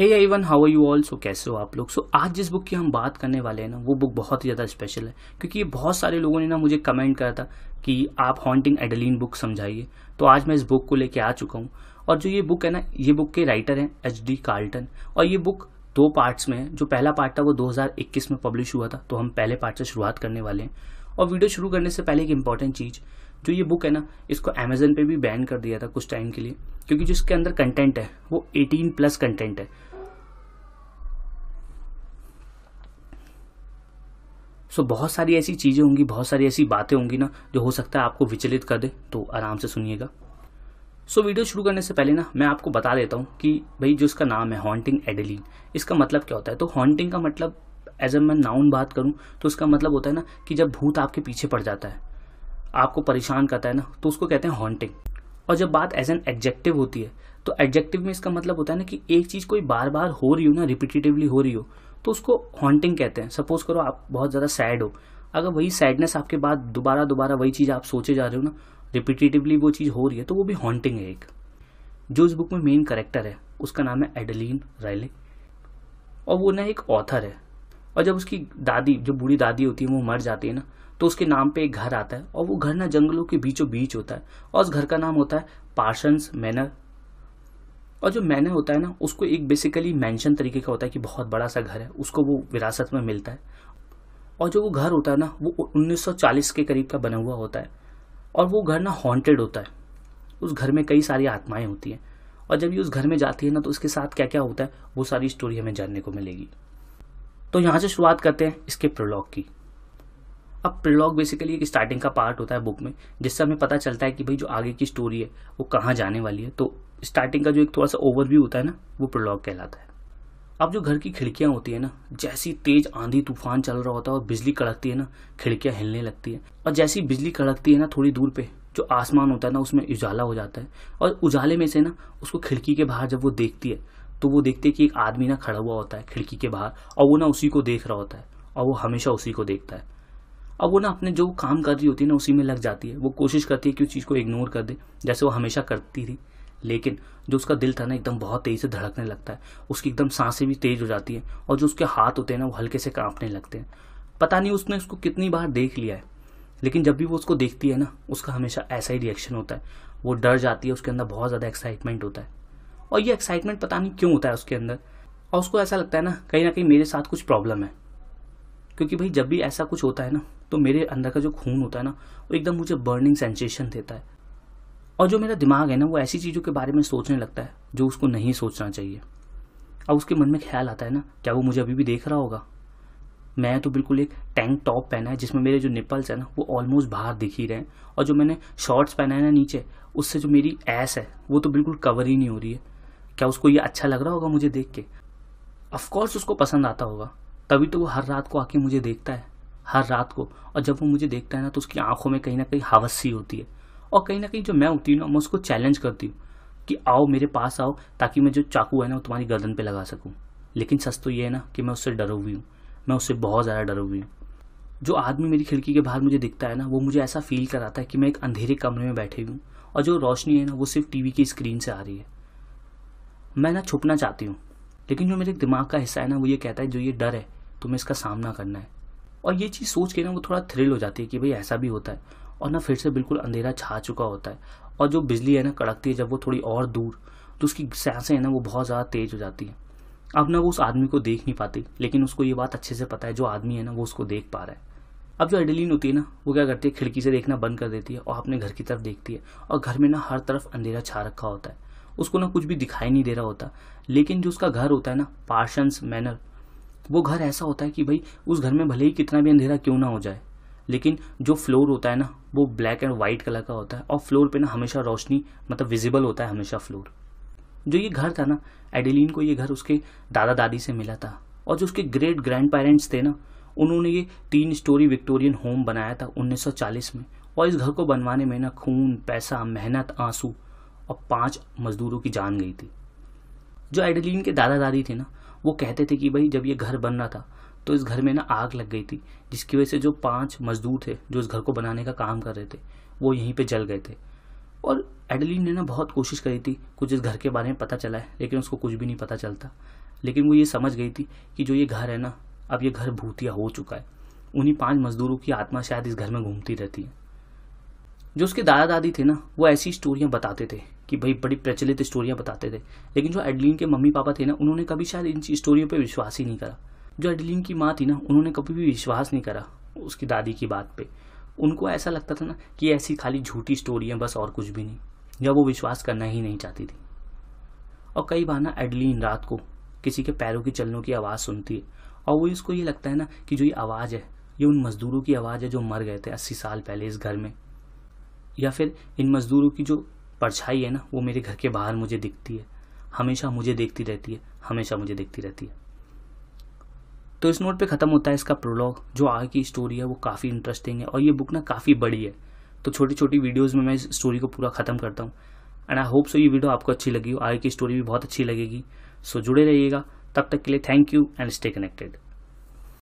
hey hey everyone how you all so कैसे हो आप लोग सो so, आज जिस बुक की हम बात करने वाले हैं ना वो बुक बहुत ही ज़्यादा स्पेशल है क्योंकि ये बहुत सारे लोगों ने ना मुझे कमेंट करा था कि आप हॉन्टिंग एडलिन बुक समझाइए तो आज मैं इस बुक को लेके आ चुका हूँ और जो ये बुक है ना ये बुक के राइटर हैं एच डी कार्ल्टन और ये बुक दो पार्ट्स में है जो पहला पार्ट था वो 2021 में पब्लिश हुआ था तो हम पहले पार्ट से शुरुआत करने वाले हैं और वीडियो शुरू करने से पहले एक इंपॉर्टेंट चीज़ जो ये बुक है ना इसको अमेजन पे भी बैन कर दिया था कुछ टाइम के लिए क्योंकि जिसके अंदर कंटेंट है वो 18 प्लस कंटेंट है सो बहुत सारी ऐसी चीज़ें होंगी बहुत सारी ऐसी बातें होंगी ना जो हो सकता है आपको विचलित कर दे तो आराम से सुनिएगा सो so, वीडियो शुरू करने से पहले ना मैं आपको बता देता हूँ कि भाई जो इसका नाम है हॉन्टिंग एडलिन इसका मतलब क्या होता है तो हॉन्टिंग का मतलब एज ए मैं नाउन बात करूँ तो इसका मतलब होता है ना कि जब भूत आपके पीछे पड़ जाता है आपको परेशान करता है ना तो उसको कहते हैं हॉन्टिंग और जब बात एज एन एडजेक्टिव होती है तो एडजेक्टिव में इसका मतलब होता है ना कि एक चीज़ कोई बार बार हो रही हो ना रिपीटेटिवली हो रही हो तो उसको हॉन्टिंग कहते हैं सपोज करो आप बहुत ज़्यादा सैड हो अगर वही सैडनेस आपके बाद दोबारा दोबारा वही चीज़ आप सोचे जा रहे हो ना रिपीटेटिवली वो चीज़ हो रही है तो वो भी हॉन्टिंग है एक जो इस बुक में मेन करेक्टर है उसका नाम है एडलिन रैले और वो ना एक ऑथर है और जब उसकी दादी जो बूढ़ी दादी होती है वो मर जाती है ना तो उसके नाम पे एक घर आता है और वो घर ना जंगलों के बीचों बीच होता है और उस घर का नाम होता है पार्सन्स मैनर और जो मैना होता है ना उसको एक बेसिकली मैंशन तरीके का होता है कि बहुत बड़ा सा घर है उसको वो विरासत में मिलता है और जो वो घर होता है ना वो 1940 के करीब का बना हुआ होता है और वो घर ना हॉन्टेड होता है उस घर में कई सारी आत्माएं होती हैं और जब ये उस घर में जाती है ना तो उसके साथ क्या क्या होता है वो सारी स्टोरी हमें जानने को मिलेगी तो यहाँ से शुरुआत करते हैं इसके प्रोलॉग की अब प्रोलॉग बेसिकली एक स्टार्टिंग का पार्ट होता है बुक में जिससे हमें पता चलता है कि भाई जो आगे की स्टोरी है वो कहाँ जाने वाली है तो स्टार्टिंग का जो एक थोड़ा सा ओवरव्यू होता है ना वो प्रोलॉग कहलाता है अब जो घर की खिड़कियाँ होती है ना जैसी तेज आंधी तूफान चल रहा होता है और बिजली कड़कती है ना खिड़कियाँ हिलने लगती है और जैसी बिजली कड़कती है ना थोड़ी दूर पे जो आसमान होता है ना उसमें उजाला हो जाता है और उजाले में से ना उसको खिड़की के बाहर जब वो देखती है तो वो देखती है कि एक आदमी ना खड़ा हुआ होता है खिड़की के बाहर और वो ना उसी को देख रहा होता है और वो हमेशा उसी को देखता है अब वो ना अपने जो काम कर रही होती है ना उसी में लग जाती है वो कोशिश करती है कि उस चीज़ को इग्नोर कर दे जैसे वो हमेशा करती थी लेकिन जो उसका दिल था ना एकदम बहुत तेज़ी से धड़कने लगता है उसकी एकदम सांसें भी तेज़ हो जाती हैं और जो उसके हाथ होते हैं ना वो हल्के से कांपने लगते हैं पता नहीं उसने उसको कितनी बार देख लिया है लेकिन जब भी वो उसको देखती है ना उसका हमेशा ऐसा ही रिएक्शन होता है वो डर जाती है उसके अंदर बहुत ज़्यादा एक्साइटमेंट होता है और ये एक्साइटमेंट पता नहीं क्यों होता है उसके अंदर और उसको ऐसा लगता है ना कहीं ना कहीं मेरे साथ कुछ प्रॉब्लम है क्योंकि भाई जब भी ऐसा कुछ होता है ना तो मेरे अंदर का जो खून होता है ना वो एकदम मुझे बर्निंग सेंसेशन देता है और जो मेरा दिमाग है ना वो ऐसी चीज़ों के बारे में सोचने लगता है जो उसको नहीं सोचना चाहिए अब उसके मन में ख्याल आता है ना क्या वो मुझे अभी भी देख रहा होगा मैं तो बिल्कुल एक टैंक टॉप पहना है जिसमें मेरे जो निपल्स हैं ना वो ऑलमोस्ट बाहर दिख ही रहे हैं और जो मैंने शॉर्ट्स पहना है ना नीचे उससे जो मेरी ऐस है वो तो बिल्कुल कवर ही नहीं हो रही है क्या उसको ये अच्छा लग रहा होगा मुझे देख के ऑफकोर्स उसको पसंद आता होगा तभी तो वो हर रात को आके मुझे देखता है हर रात को और जब वो मुझे देखता है ना तो उसकी आंखों में कहीं ना कहीं हवस सी होती है और कहीं ना कहीं जो मैं होती हूँ ना मैं उसको चैलेंज करती हूँ कि आओ मेरे पास आओ ताकि मैं जो चाकू है ना वो तुम्हारी गर्दन पे लगा सकूँ लेकिन सच तो ये है ना कि मैं उससे डर हुई हूँ मैं उससे बहुत ज़्यादा डर हुई हूँ जो आदमी मेरी खिड़की के बाहर मुझे दिखता है ना वो मुझे ऐसा फील कराता है कि मैं एक अंधेरे कमरे में बैठी हूँ और जो रोशनी है ना वो सिर्फ टीवी की स्क्रीन से आ रही है मैं ना छुपना चाहती हूँ लेकिन जो मेरे दिमाग का हिस्सा है ना वो ये कहता है जो ये डर है तुम्हें इसका सामना करना है और ये चीज़ सोच के ना वो थोड़ा थ्रिल हो जाती है कि भाई ऐसा भी होता है और ना फिर से बिल्कुल अंधेरा छा चुका होता है और जो बिजली है ना कड़कती है जब वो थोड़ी और दूर तो उसकी सांसें हैं ना वो बहुत ज़्यादा तेज़ हो जाती हैं अब ना वो उस आदमी को देख नहीं पाती लेकिन उसको ये बात अच्छे से पता है जो आदमी है ना वो उसको देख पा रहा है अब जो एडलिन होती है ना वो क्या करती है खिड़की से देखना बंद कर देती है और अपने घर की तरफ देखती है और घर में ना हर तरफ अंधेरा छा रखा होता है उसको ना कुछ भी दिखाई नहीं दे रहा होता लेकिन जो उसका घर होता है ना पार्शंस मैनर वो घर ऐसा होता है कि भाई उस घर में भले ही कितना भी अंधेरा क्यों ना हो जाए लेकिन जो फ्लोर होता है ना वो ब्लैक एंड वाइट कलर का होता है और फ्लोर पे ना हमेशा रोशनी मतलब विजिबल होता है हमेशा फ्लोर जो ये घर था ना एडेलिन को ये घर उसके दादा दादी से मिला था और जो उसके ग्रेट ग्रैंड पेरेंट्स थे ना उन्होंने ये तीन स्टोरी विक्टोरियन होम बनाया था 1940 में और इस घर को बनवाने में ना खून पैसा मेहनत आंसू और पांच मजदूरों की जान गई थी जो एडेलिन के दादा दादी थे ना वो कहते थे कि भाई जब ये घर बन रहा था तो इस घर में ना आग लग गई थी जिसकी वजह से जो पांच मजदूर थे जो इस घर को बनाने का काम कर रहे थे वो यहीं पे जल गए थे और एडलिन ने ना बहुत कोशिश करी थी कुछ इस घर के बारे में पता चला है लेकिन उसको कुछ भी नहीं पता चलता लेकिन वो ये समझ गई थी कि जो ये घर है ना अब ये घर भूतिया हो चुका है उन्हीं पांच मजदूरों की आत्मा शायद इस घर में घूमती रहती है जो उसके दादा दादी थे ना वो ऐसी स्टोरियाँ बताते थे कि भाई बड़ी प्रचलित स्टोरियाँ बताते थे लेकिन जो एडलिन के मम्मी पापा थे ना उन्होंने कभी शायद इन स्टोरियों पर विश्वास ही नहीं करा जो एडलिन की माँ थी ना उन्होंने कभी भी विश्वास नहीं करा उसकी दादी की बात पे उनको ऐसा लगता था ना कि ऐसी खाली झूठी स्टोरी है बस और कुछ भी नहीं या वो विश्वास करना ही नहीं चाहती थी और कई बार ना एडलिन रात को किसी के पैरों की चलनों की आवाज़ सुनती है और वो इसको ये लगता है ना कि जो ये आवाज़ है ये उन मज़दूरों की आवाज़ है जो मर गए थे अस्सी साल पहले इस घर में या फिर इन मज़दूरों की जो परछाई है ना वो मेरे घर के बाहर मुझे दिखती है हमेशा मुझे देखती रहती है हमेशा मुझे देखती रहती है तो इस नोट पे ख़त्म होता है इसका प्रोलॉग जो आगे की स्टोरी है वो काफ़ी इंटरेस्टिंग है और ये बुक ना काफ़ी बड़ी है तो छोटी छोटी वीडियोज़ में मैं इस स्टोरी को पूरा ख़त्म करता हूँ एंड आई होप सो ये वीडियो आपको अच्छी लगी हो आगे की स्टोरी भी बहुत अच्छी लगेगी सो जुड़े रहिएगा तब तक के लिए thank you and stay connected